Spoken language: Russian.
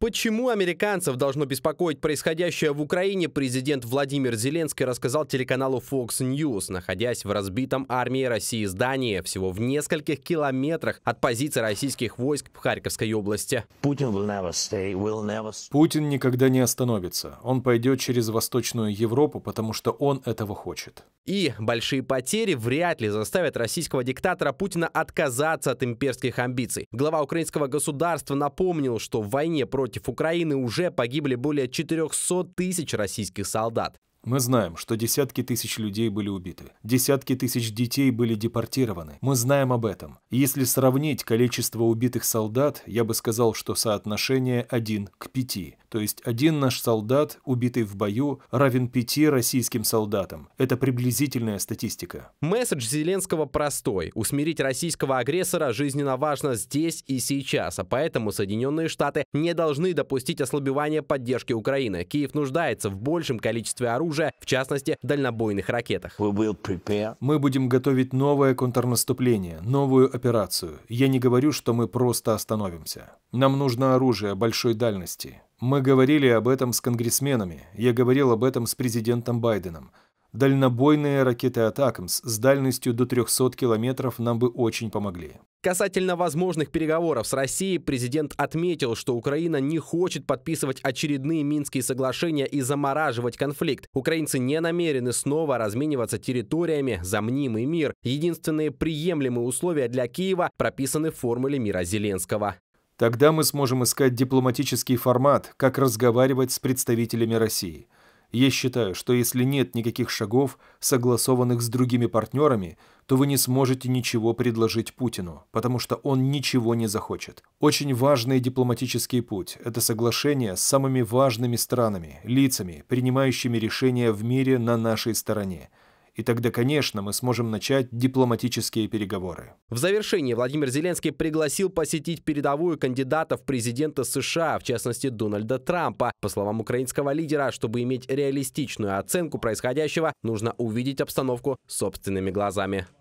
Почему американцев должно беспокоить происходящее в Украине, президент Владимир Зеленский рассказал телеканалу Fox News, находясь в разбитом армии России здании, всего в нескольких километрах от позиции российских войск в Харьковской области. Путин никогда не остановится. Он пойдет через Восточную Европу, потому что он этого хочет. И большие потери вряд ли заставят российского диктатора Путина отказаться от имперских амбиций. Глава украинского государства напомнил, что в войне против против Украины уже погибли более 400 тысяч российских солдат. Мы знаем, что десятки тысяч людей были убиты, десятки тысяч детей были депортированы. Мы знаем об этом. Если сравнить количество убитых солдат, я бы сказал, что соотношение 1 к 5. То есть один наш солдат, убитый в бою, равен пяти российским солдатам. Это приблизительная статистика. Месседж Зеленского простой. Усмирить российского агрессора жизненно важно здесь и сейчас, а поэтому Соединенные Штаты не должны допустить ослабевания поддержки Украины. Киев нуждается в большем количестве оружия оружия, в частности, дальнобойных ракетах. Мы будем готовить новое контрнаступление, новую операцию. Я не говорю, что мы просто остановимся. Нам нужно оружие большой дальности. Мы говорили об этом с конгрессменами, я говорил об этом с президентом Байденом. Дальнобойные ракеты «Атакамс» с дальностью до 300 километров нам бы очень помогли. Касательно возможных переговоров с Россией, президент отметил, что Украина не хочет подписывать очередные Минские соглашения и замораживать конфликт. Украинцы не намерены снова размениваться территориями за мнимый мир. Единственные приемлемые условия для Киева прописаны в формуле мира Зеленского. Тогда мы сможем искать дипломатический формат, как разговаривать с представителями России – я считаю, что если нет никаких шагов, согласованных с другими партнерами, то вы не сможете ничего предложить Путину, потому что он ничего не захочет. Очень важный дипломатический путь – это соглашение с самыми важными странами, лицами, принимающими решения в мире на нашей стороне – и тогда, конечно, мы сможем начать дипломатические переговоры. В завершении Владимир Зеленский пригласил посетить передовую кандидатов в президента США, в частности Дональда Трампа. По словам украинского лидера, чтобы иметь реалистичную оценку происходящего, нужно увидеть обстановку собственными глазами.